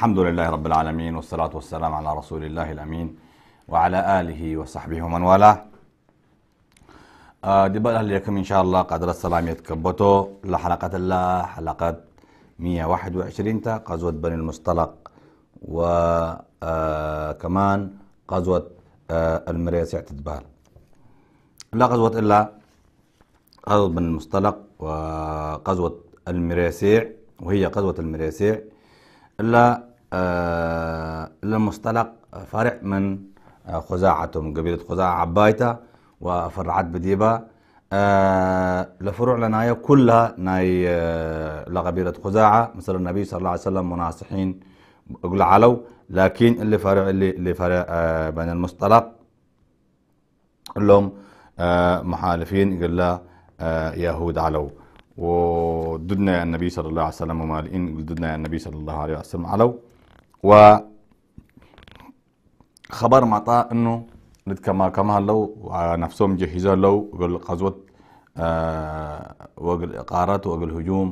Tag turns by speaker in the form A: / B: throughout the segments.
A: الحمد لله رب العالمين والصلاة والسلام على رسول الله الأمين وعلى آله وصحبه ومن والاه آه، دبال أهل لكم إن شاء الله قدر السلام يتكبتو لحلقة الله حلقة 121 تا بني المصطلق وكمان آه، قزوة آه، المريس اعتدبال لا غزوة إلا قزوة بني المصطلق وقزوة المريسيع وهي قزوة المريسيع إلا آه، للمصطلق فرع من آه، خزاعتهم قبيلة خزاعة عبايتا وفرعت بديبة آه، لفروع لنايا كلها ناي لقبيلة خزاعة مثل النبي صلى الله عليه وسلم مناصحين أقول علو لكن اللي فرع اللي, اللي فرع بين المصطلق لهم محالفين قال يهود علو وددنا النبي صلى الله عليه وسلم ومالئين ددنا النبي صلى الله عليه وسلم علو وخبر معطاه انه كما كما لو نفسهم جهزوا لو قبل قزوه آه وقل اقارات وقل هجوم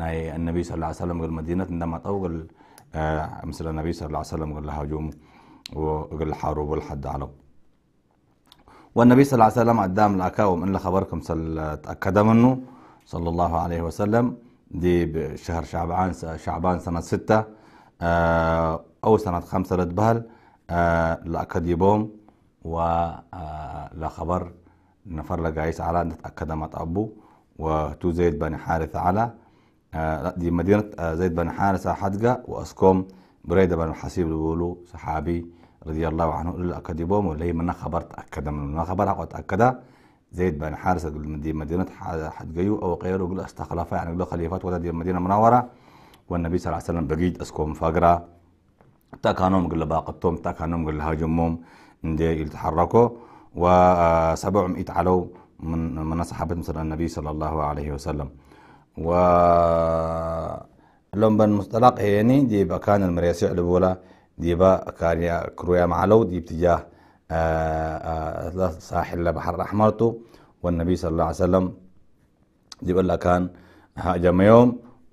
A: ناي النبي صلى الله عليه وسلم قل مدينه عندما طول آه مثل النبي صلى الله عليه وسلم قل هجوم وقل حارب والحد على والنبي صلى الله عليه وسلم قدام الأكاوم ان خبركم تأكد منه صلى الله عليه وسلم دي بشهر شعبان شعبان سنة ستة آه، او سنه خمسه لتبهل آه، لاكد بوم و آه، لخبر نفر لقايس على نتاكد ما تابو وتو زيد بن حارث على دي مدينة زيد بن حارثة حدقة وأسكوم بريدة بن الحسيب بيقولوا صحابي رضي الله عنه بوم أكدبهم ولا من خبر تأكد من خبر حق تأكد زيد بن حارثة دي مدينة حدقيو أو غيره يقول استخلفها يعني يقول خليفات ولا دي المدينة منوره والنبي صلى الله عليه وسلم بقيد أسكوم فقرة كانوا مقل باقتهم تا كانوا مقل هاجمهم اندي يتحركوا وسبعهم يتعلوا من من صحابة مثلا النبي صلى الله عليه وسلم و لهم بن يعني دي ديبا كان المريسيع لبولا ديبا كان يا كرويا معلو دي باتجاه آه، آه، ساحل البحر الأحمر والنبي صلى الله عليه وسلم ديبا كان هاجم يوم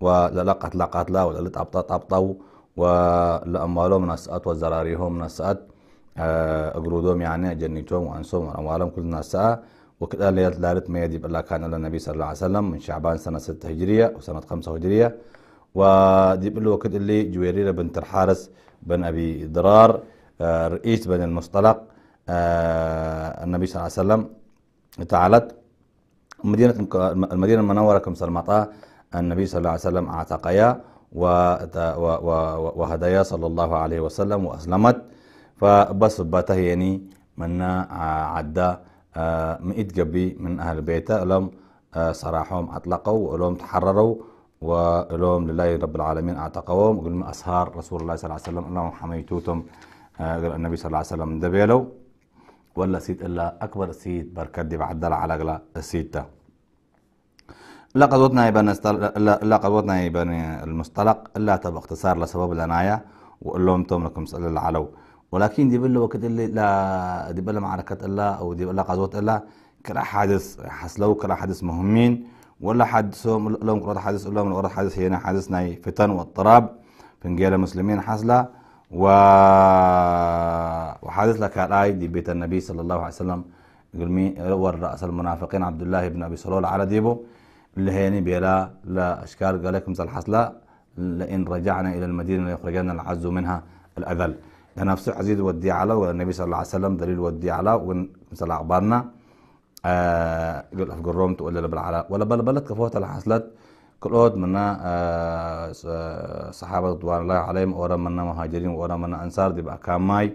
A: وللقت لقت لا وللت ولا أبطوا من اسات وزراريهم من اسات أجرودهم آه، يعني جنيتهم وأنسهم وأموالهم كل الناس وكذا ليلة لالت ما يجب الله كان على النبي صلى الله عليه وسلم من شعبان سنة 6 هجرية وسنة 5 هجرية وديب بلو وكد اللي جويريرة بنت الحارس بن أبي ضرار آه، رئيس بني المصطلق آه، النبي صلى الله عليه وسلم تعالت مدينة المدينة المنورة كم سلمطة النبي صلى الله عليه وسلم اعتقيا وهديا صلى الله عليه وسلم وأسلمت فبس باته يعني من آه، عدى آه، مئة جبي من أهل بيته آه، لهم صراحهم أطلقوا ولهم تحرروا ولهم لله رب العالمين أعتقوهم وقل من أسهار رسول الله صلى الله عليه وسلم أنهم حميتوتم النبي صلى الله عليه وسلم دبيلو ولا سيد إلا أكبر سيد بركدي بعدل على السيد ده لقد وضنا يبنى لقد وضنا يبان المستلق إلا تب اختصار لسبب لنايا وقلهم توم لكم سأل العلو ولكن دي بلا وقت اللي لا دي بلا معركة إلا أو دي بلا قزوت إلا كلا حادث حصلوا كلا حادث مهمين ولا حادثهم لهم قرأت حادث لهم قرأت حادث هنا حادث ناي فتن واضطراب فنجيل المسلمين حصلة و وحادث لك الآي دي بيت النبي صلى الله عليه وسلم يقول مين رأس المنافقين عبد الله بن أبي سلول على ديبو اللي يعني بلا لا أشكال قال مثل الحصلة لئن رجعنا إلى المدينة ليخرجنا العز منها الأذل ده نفس عزيز ودي على والنبي صلى الله عليه وسلم دليل ودي على ومثل أخبارنا آه قل أفقر روم تقول ولا بل بلد كفوت كل كلود منا آه، صحابة رضوان الله عليهم ورا منا مهاجرين ورا منا أنصار دي بقى ماي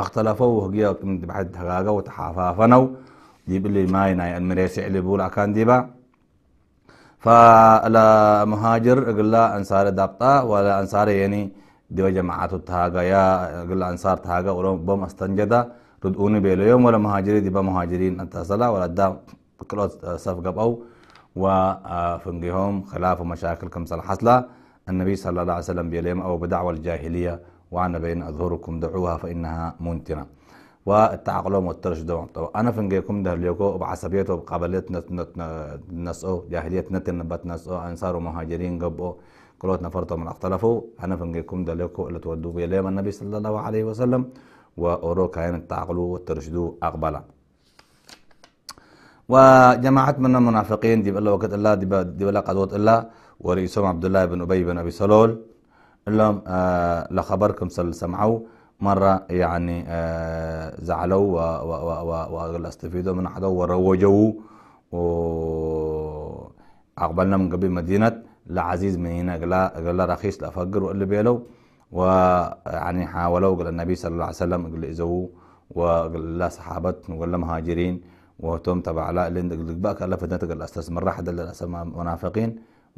A: اختلفوا وهجيا بحد هجاجة وتحافافنوا جيب لي ماي ناي المريسي اللي بقول أكان دي بقى فلا مهاجر اقول انصار دابطا ولا انصار يعني ديو جماعات تهاجا يا اقول انصار تهاجا ولهم بوم استنجدا ردوني بيلو يوم ولا مهاجري ديبا مهاجرين انتصلا ولا دا كلوت صف قبو وفنجهم خلاف مشاكل كم حصلة النبي صلى الله عليه وسلم بيليم أو بدعوه الجاهلية وعن بين أظهركم دعوها فإنها منتنة والتعاقلهم والترشدهم طبعا انا فنجيكم ليكو بعصبيته بقبليت نسو جاهلية نبات نبت او انصار ومهاجرين قبو كلوت نفرتوا من اختلفوا انا فنجيكم ليكو اللي تودوا اليهم النبي صلى الله عليه وسلم وأورو كاين التعقلوا والترشدوا أقبلا وجماعة من المنافقين دي بالله وقت الله دي بالله قدوة الله ورئيسهم عبد الله بن أبي بن أبي سلول اللهم آه لخبركم سل سمعوا مرة يعني آه، زعلوا واستفيدوا من عدو وروجوا وأقبلنا من قبل مدينة لعزيز من هنا قال قلا رخيص لا فقر وقال بيلو ويعني حاولوا قال النبي صلى الله عليه وسلم قال إزو وقال لا صحابت وقال مهاجرين وتم تبع لا لين بقى قال فتنة قال استثمر راح دل منافقين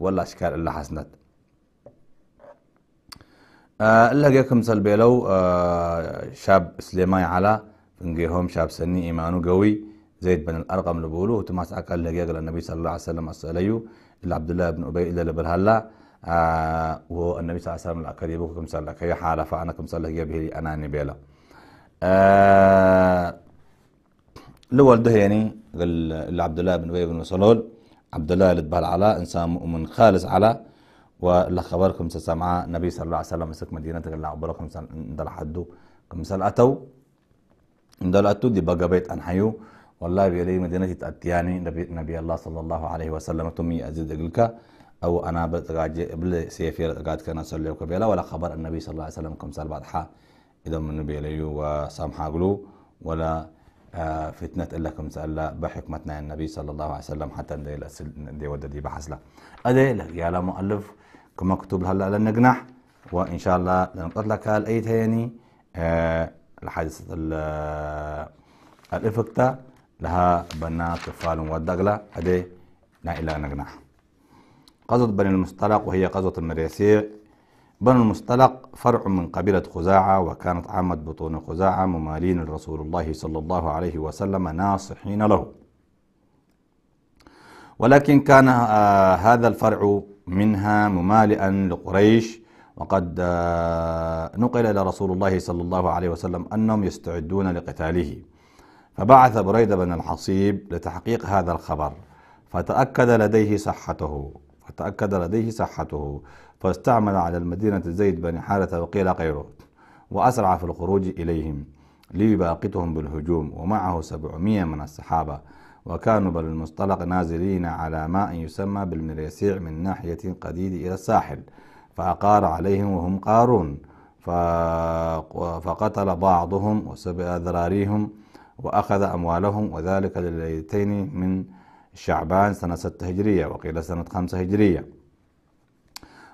A: ولا أشكال إلا حسنت آه، لقيكم سلبيلو آه، شاب سليماي على انجيهم شاب سني ايمانو قوي زيد بن الارقم لبولو تماس عقل جاكل النبي صلى الله عليه وسلم اساليو الى عبد الله بن ابي الى بالهلا آه والنبي صلى الله عليه وسلم الكريم كم صلى كي حالة فأنا كم صلى هي بهي انا نبيلا آه ولده يعني قال عبد الله بن ابي بن سلول عبد الله اللي على انسان مؤمن خالص على ولخبركم سمع النبي صلى الله عليه وسلم مسك مدينة قال عبركم اندل حدو سال أتو اندل أتو دي بقى بيت أنحيو والله بيلي مدينة تأتياني نبي, نبي الله صلى الله عليه وسلم تمي أزيد قلك أو أنا بتقاعد بل سيفير قاعد كنا صلي وكبيلا ولا خبر النبي صلى الله عليه وسلم سال بعد حا إذا من النبي ليو وسامحا قلو ولا آه، فتنة إلا كم سألا بحكمتنا النبي صلى الله عليه وسلم حتى دي ودي بحث أدي لك يا مؤلف كما كتب هلا لنجنح وان شاء الله لنقرأ لك الاي تاني آه، الحادثة آه، الافكتا لها بنا طفال والدغلة هدي لا إلى نجنح قصة بني المستلق وهي قصة المريسيع بنو المستلق فرع من قبيلة خزاعة وكانت عامة بطون خزاعة ممالين لرسول الله صلى الله عليه وسلم ناصحين له ولكن كان آه، هذا الفرع منها ممالئا لقريش وقد آه، نقل إلى رسول الله صلى الله عليه وسلم أنهم يستعدون لقتاله فبعث بريدة بن الحصيب لتحقيق هذا الخبر فتأكد لديه صحته فتأكد لديه صحته فاستعمل على المدينة زيد بن حارثة وقيل غيره وأسرع في الخروج إليهم ليباقتهم بالهجوم ومعه سبعمية من الصحابة وكانوا بالمصطلق نازلين على ماء يسمى بالمريسيع من ناحية قديد إلى الساحل فأقار عليهم وهم قارون فقتل بعضهم وسبع ذراريهم وأخذ أموالهم وذلك لليلتين من شعبان سنة 6 هجرية وقيل سنة 5 هجرية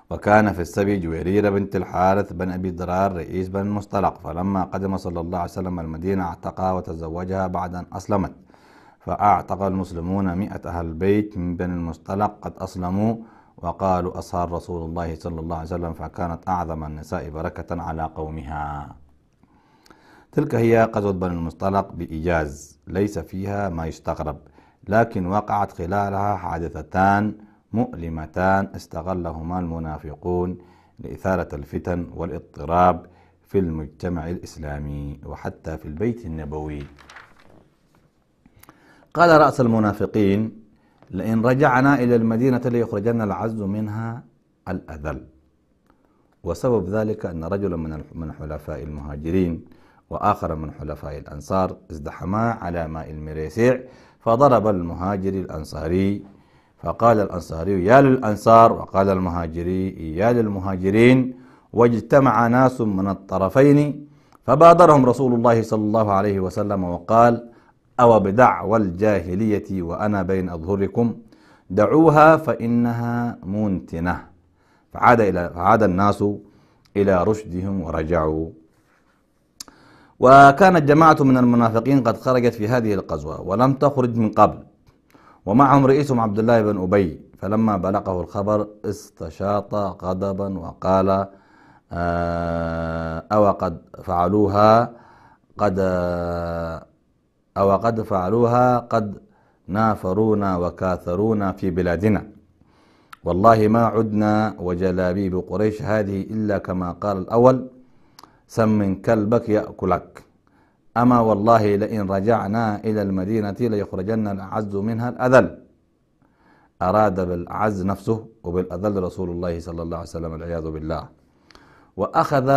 A: وكان في السبي جويريرة بنت الحارث بن أبي درار رئيس بن المصطلق فلما قدم صلى الله عليه وسلم المدينة اعتقى وتزوجها بعد أن أسلمت فأعتق المسلمون مئة أهل البيت من بني المصطلق قد أسلموا وقالوا أصهر رسول الله صلى الله عليه وسلم فكانت أعظم النساء بركة على قومها تلك هي قزوة بني المصطلق بإيجاز ليس فيها ما يستغرب لكن وقعت خلالها حادثتان مؤلمتان استغلهما المنافقون لإثارة الفتن والاضطراب في المجتمع الإسلامي وحتى في البيت النبوي قال رأس المنافقين لئن رجعنا إلى المدينة ليخرجن العز منها الأذل وسبب ذلك أن رجلا من من حلفاء المهاجرين وآخر من حلفاء الأنصار ازدحما على ماء المريسيع فضرب المهاجر الأنصاري فقال الأنصاري يا للأنصار وقال المهاجري يا للمهاجرين واجتمع ناس من الطرفين فبادرهم رسول الله صلى الله عليه وسلم وقال أو بدعوى الجاهلية وأنا بين أظهركم دعوها فإنها منتنة فعاد, إلى فعاد الناس إلى رشدهم ورجعوا وكانت جماعة من المنافقين قد خرجت في هذه القزوة ولم تخرج من قبل ومعهم رئيسهم عبد الله بن أبي فلما بلغه الخبر استشاط غضبا وقال آه، أو قد فعلوها قد أو قد فعلوها قد نافرونا وكاثرونا في بلادنا والله ما عدنا وجلابيب قريش هذه إلا كما قال الأول سم كلبك يأكلك أما والله لئن رجعنا إلى المدينة ليخرجن الأعز منها الأذل أراد بالأعز نفسه وبالأذل رسول الله صلى الله عليه وسلم والعياذ بالله وأخذ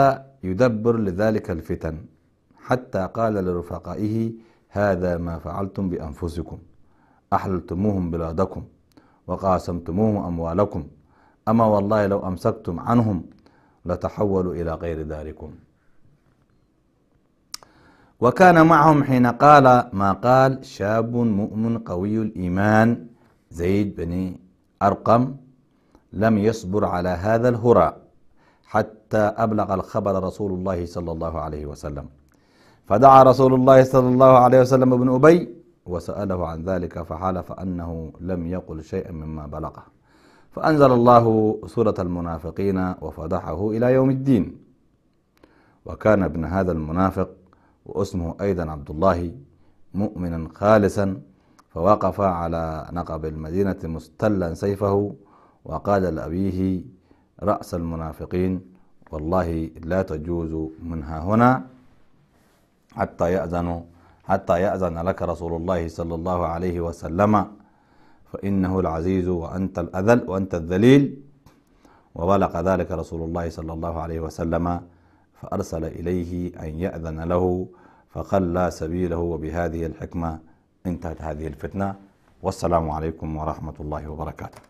A: يدبر لذلك الفتن حتى قال لرفقائه هذا ما فعلتم بأنفسكم أحللتموهم بلادكم وقاسمتموهم أموالكم أما والله لو أمسكتم عنهم لتحولوا إلى غير ذلكم وكان معهم حين قال ما قال شاب مؤمن قوي الإيمان زيد بن أرقم لم يصبر على هذا الهراء حتى أبلغ الخبر رسول الله صلى الله عليه وسلم فدعا رسول الله صلى الله عليه وسلم ابن أبي وسأله عن ذلك فحلف أنه لم يقل شيئا مما بلغه فأنزل الله سورة المنافقين وفضحه إلى يوم الدين وكان ابن هذا المنافق واسمه أيضا عبد الله مؤمنا خالصا فوقف على نقب المدينة مستلا سيفه وقال لأبيه رأس المنافقين والله لا تجوز منها هنا حتى يأذن حتى يأذن لك رسول الله صلى الله عليه وسلم فإنه العزيز وأنت الأذل وأنت الذليل وبلغ ذلك رسول الله صلى الله عليه وسلم فأرسل إليه أن يأذن له فخلى سبيله وبهذه الحكمة انتهت هذه الفتنة والسلام عليكم ورحمة الله وبركاته